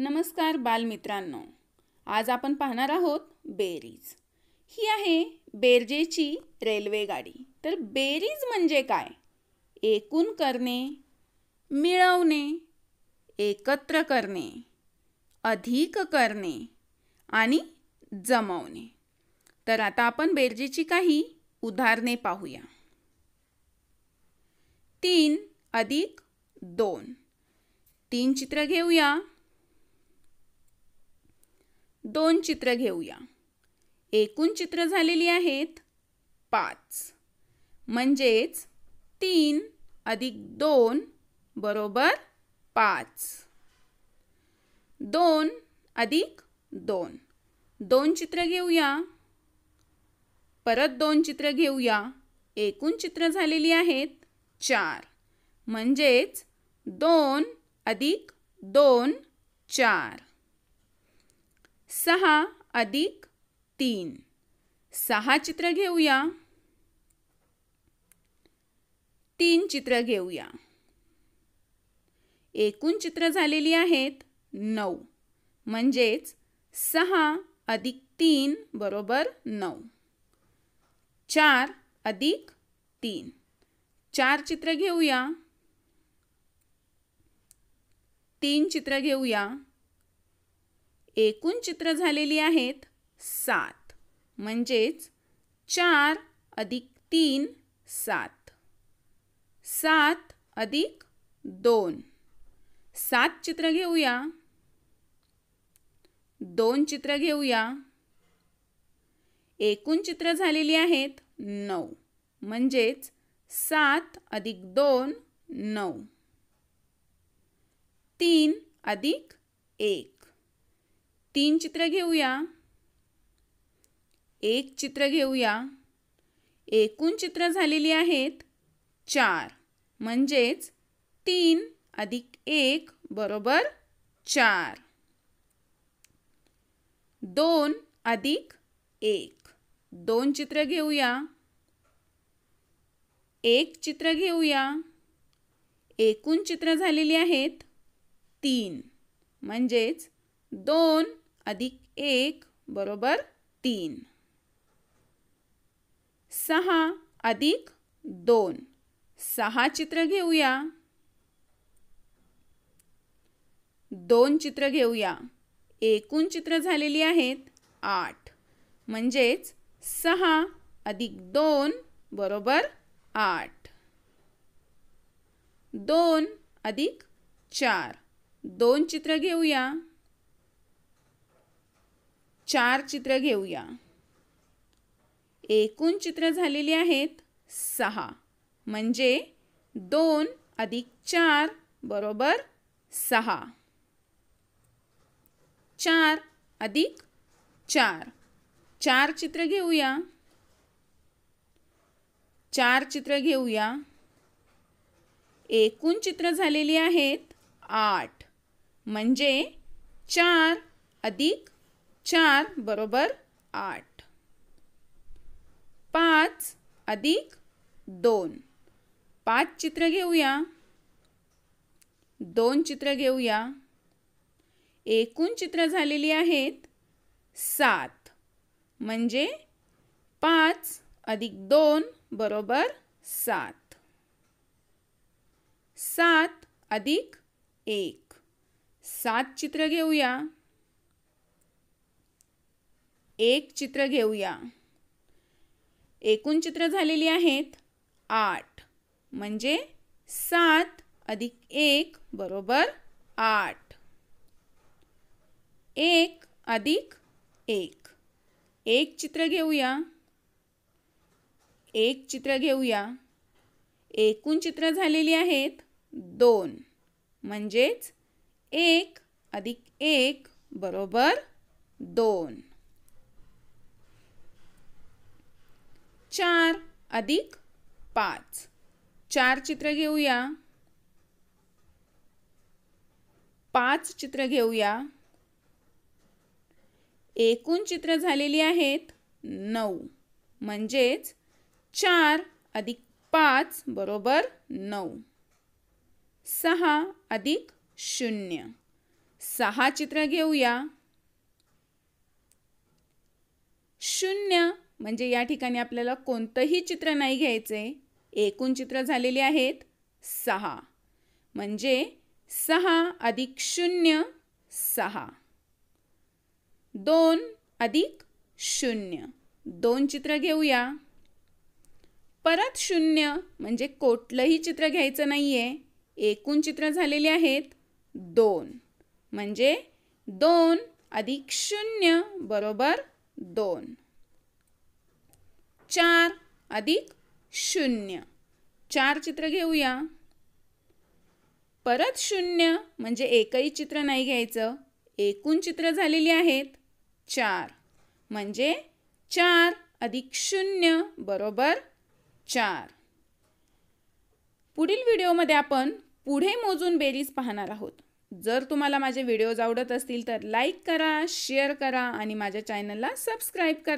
नमस्कार बालमित्रांनो आज आपण पाहणार आहोत बेरीज ही आहे बेरजेची रेल्वेगाडी तर बेरीज म्हणजे काय एकूण करणे मिळवणे एकत्र करणे अधिक करणे आणि जमवणे तर आता आपण बेरजेची काही उदाहरणे पाहूया तीन अधिक दोन तीन चित्र घेऊया दोन चित्र घेऊया एकूण चित्र झालेली आहेत पाच म्हणजेच तीन अधिक दोन बरोबर पाच दोन अधिक दोन दोन चित्र घेऊया परत दोन चित्र घेऊया एकूण चित्र झालेली आहेत चार म्हणजेच दोन अधिक दोन चार सहा अधिक तीन सहा चित्र घेऊया तीन चित्र घेऊया एकूण चित्र झालेली आहेत नऊ म्हणजेच सहा अधिक तीन बरोबर नऊ चार अधिक तीन चार चित्र घेऊया तीन चित्र घेऊया एकूण चित्र झालेली आहेत सात म्हणजेच चार अधिक तीन सात सात अधिक दोन सात चित्र घेऊया दोन चित्र घेऊया एकूण चित्र झालेली आहेत नऊ म्हणजेच सात अधिक दोन नऊ तीन अधिक एक तीन चित्र घेऊया एक चित्र घेऊया एकूण चित्र झालेली आहेत चार म्हणजेच तीन अधिक एक बरोबर चार दोन अधिक एक दोन चित्र घेऊया एक चित्र घेऊया एकूण चित्र झालेली आहेत तीन म्हणजेच दोन अधिक एक बरोबर तीन सहा अधिक दोन सहा चित्र घेऊया दोन चित्र घेऊया एकूण चित्र झालेली आहेत आठ म्हणजेच सहा अधिक दोन बरोबर आठ दोन अधिक चार दोन चित्र घेऊया चार चित्र घेऊया एकूण चित्र झालेली आहेत सहा म्हणजे दोन अधिक चार बरोबर सहा चार अधिक चार चार चित्र घेऊया चार चित्र घेऊया एकूण चित्र झालेली आहेत आठ म्हणजे चार अधिक चार बरोबर आठ पाच अधिक दोन पाच चित्र घेऊया दोन चित्र घेऊया एकूण चित्र झालेली आहेत सात म्हणजे पाच अधिक दोन बरोबर सात सात अधिक एक सात चित्र घेऊया एक चित्र घेऊया एकूण चित्र झालेली आहेत आठ म्हणजे सात अधिक एक बरोबर आठ एक अधिक एक एक चित्र घेऊया एक चित्र घेऊया एकूण चित्र झालेली आहेत दोन म्हणजेच एक अधिक एक बरोबर दोन चार अधिक पाच चार चित्र घेऊया पाच चित्र घेऊया एकूण चित्र झालेली आहेत नऊ म्हणजेच चार अधिक पाच बरोबर नऊ सहा अधिक शून्य सहा चित्र घेऊया शून्य म्हणजे या ठिकाणी आपल्याला कोणतंही चित्र नाही घ्यायचे एकूण चित्र झालेले आहेत सहा म्हणजे सहा अधिक शून्य सहा दोन अधिक शून्य दोन चित्र घेऊया परत शून्य म्हणजे कुठलंही चित्र घ्यायचं नाही आहे एकूण चित्र झालेले आहेत दोन म्हणजे दोन अधिक शून्य बरोबर दोन चार अधिक शून्य चार चित्र घेऊया परत शून्य म्हणजे एकही चित्र नाही घ्यायचं एकूण चित्र झालेली आहेत चार म्हणजे चार अधिक शून्य बरोबर चार पुढील व्हिडिओमध्ये आपण पुढे मोजून बेरीज पाहणार आहोत जर तुम्हाला माझे व्हिडिओज आवडत असतील तर लाईक करा शेअर करा आणि माझ्या चॅनलला सबस्क्राईब करा